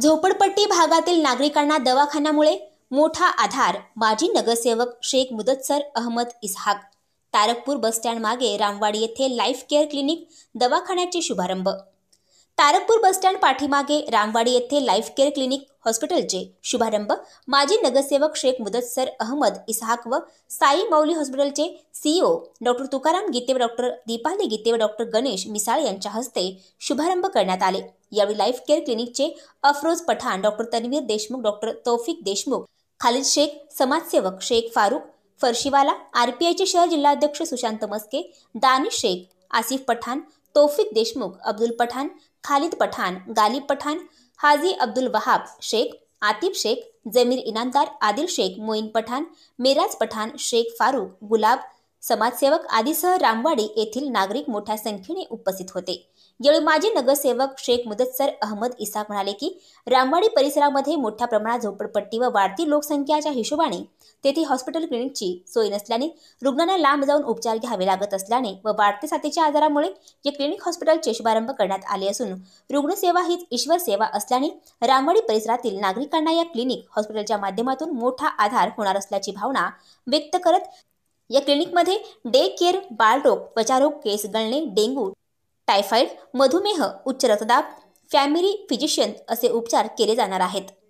झोपडपट्टी भागातील नागरिकांना दवाखान्यामुळे मोठा आधार माजी नगरसेवक शेख मुदतसर अहमद इसहाक तारकपूर बसस्टँड मागे रामवाडी येथे लाईफ केअर क्लिनिक दवाखान्याचे शुभारंभ तारकपूर बसस्टँड पाठीमागे रामवाडी येथे लाईफ केअर क्लिनिक हॉस्पिटलचे शुभारंभ माजी नगरसेवक शेख मुदतसर अहमद इसहाक व साई मौली हॉस्पिटलचे CEO doctor Tukaram Gite doctor Deepali Gite व डॉक्टर गणेश मिसाळ यांच्या हस्ते शुभारंभ करण्यात आले यावेळी लाईफ केअर क्लिनिकचे अफरोज पठाण डॉक्टर तन्वीर देशमुख डॉक्टर तौफिक देशमुख खालिद शेख समाजसेवक शेख फारुख फरशीवाला आरपीआयचे शहर जिल्हाध्यक्ष सुशांत मस्के दानिश शेख आसिफ पठाण तौफिक देशमुख अब्दुल पठाण खालिद पठाण गालिब पठाण हाजी अब्दुल वहाब शेख आतिफ शेख जमीर इनामदार आदिल शेख मोईन पठाण मेराज पठाण शेख फारुख गुलाब समाजसेवक आदिसह रामवाडी येथील नागरिक मोठ्या संख्येने उपस्थित होते यावेळी माजी नगरसेवक शेख मुदतसर अहमद इसाक म्हणाले की रामवाडी परिसरामध्ये मोठ्या प्रमाणात झोपडपट्टी व वाढती लोकसंख्येच्या हिशोबाने तेथे हॉस्पिटल क्लिनिकची सोय नसल्याने रुग्णांना लांब जाऊन उपचार घ्यावे लागत असल्याने व वाढते साथीच्या आजारामुळे या क्लिनिक हॉस्पिटलचे शुभारंभ करण्यात आले असून रुग्णसेवा हीच ईश्वर सेवा असल्याने रामवाडी परिसरातील नागरिकांना या क्लिनिक हॉस्पिटलच्या माध्यमातून मोठा आधार होणार असल्याची भावना व्यक्त करत या क्लिनिकमध्ये डे केअर बाळरोग त्वचारोग केस गळणे डेंग्यू टायफॉईड मधुमेह उच्च रक्तदाब फॅमिली फिजिशियन असे उपचार केले जाणार आहेत